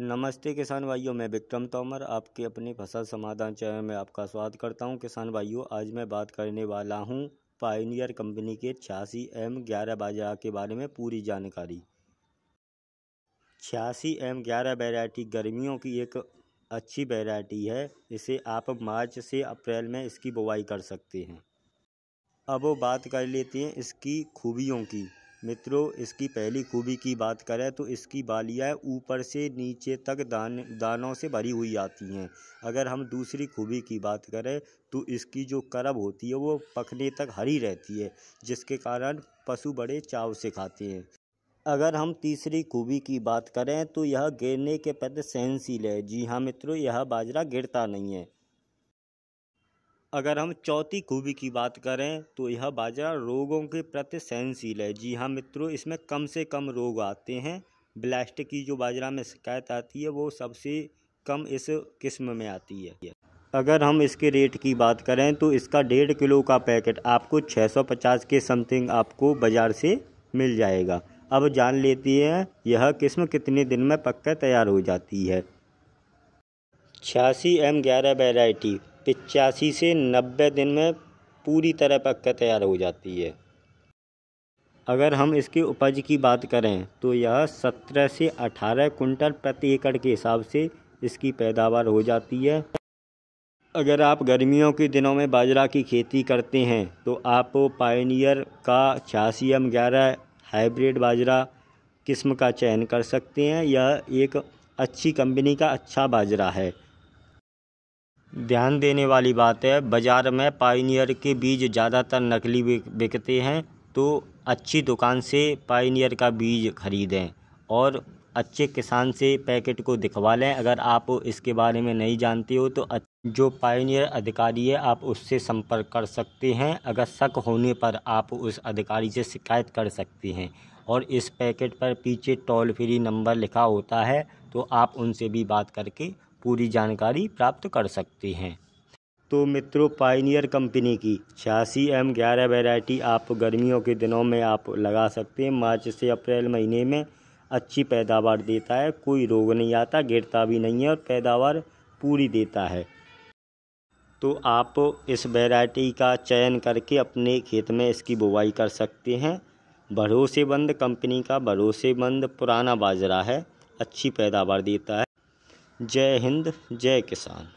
नमस्ते किसान भाइयों मैं विक्रम तोमर आपके अपने फसल समाधान चैनल में आपका स्वागत करता हूं किसान भाइयों आज मैं बात करने वाला हूं पाइनियर कंपनी के छियासी एम ग्यारह बाजार के बारे में पूरी जानकारी छियासी एम ग्यारह वेराइटी गर्मियों की एक अच्छी वेराइटी है इसे आप मार्च से अप्रैल में इसकी बुवाई कर सकते हैं अब वो बात कर लेते हैं इसकी खूबियों की मित्रों इसकी पहली खूबी की बात करें तो इसकी बालियाँ ऊपर से नीचे तक दान दानों से भरी हुई आती हैं अगर हम दूसरी खूबी की बात करें तो इसकी जो करब होती है वो पकने तक हरी रहती है जिसके कारण पशु बड़े चाव से खाते हैं अगर हम तीसरी खूबी की बात करें तो यह गिरने के प्रति सहनशील है जी हाँ मित्रों यह बाजरा गिरता नहीं है अगर हम चौथी खूबी की बात करें तो यह बाजरा रोगों के प्रति सहनशील है जी हाँ मित्रों इसमें कम से कम रोग आते हैं ब्लास्ट की जो बाजरा में शिकायत आती है वो सबसे कम इस किस्म में आती है अगर हम इसके रेट की बात करें तो इसका डेढ़ किलो का पैकेट आपको 650 के समथिंग आपको बाज़ार से मिल जाएगा अब जान लेती है यह किस्म कितने दिन में पक्का तैयार हो जाती है छियासी एम ग्यारह वेराइटी पिचासी से नब्बे दिन में पूरी तरह पक कर तैयार हो जाती है अगर हम इसकी उपज की बात करें तो यह सत्रह से अठारह कुंटल प्रति एकड़ के हिसाब से इसकी पैदावार हो जाती है अगर आप गर्मियों के दिनों में बाजरा की खेती करते हैं तो आप पायनियर का छियासी एम ग्यारह हाइब्रिड बाजरा किस्म का चयन कर सकते हैं यह एक अच्छी कंपनी का अच्छा बाजरा है ध्यान देने वाली बात है बाज़ार में पाइनियर के बीज ज़्यादातर नकली बिकते हैं तो अच्छी दुकान से पाइनियर का बीज ख़रीदें और अच्छे किसान से पैकेट को दिखवा लें अगर आप इसके बारे में नहीं जानते हो तो जो पाइनियर अधिकारी है आप उससे संपर्क कर सकते हैं अगर शक होने पर आप उस अधिकारी से शिकायत कर सकते हैं और इस पैकेट पर पीछे टोल फ्री नंबर लिखा होता है तो आप उनसे भी बात करके पूरी जानकारी प्राप्त कर सकते हैं तो मित्रों पाइनियर कंपनी की छियासी एम ग्यारह वेराइटी आप गर्मियों के दिनों में आप लगा सकते हैं मार्च से अप्रैल महीने में अच्छी पैदावार देता है कोई रोग नहीं आता गिरता भी नहीं है और पैदावार पूरी देता है तो आप इस वेराइटी का चयन करके अपने खेत में इसकी बुवाई कर सकते हैं भरोसेमंद कंपनी का भरोसेमंद पुराना बाजरा है अच्छी पैदावार देता है जय हिंद जय किसान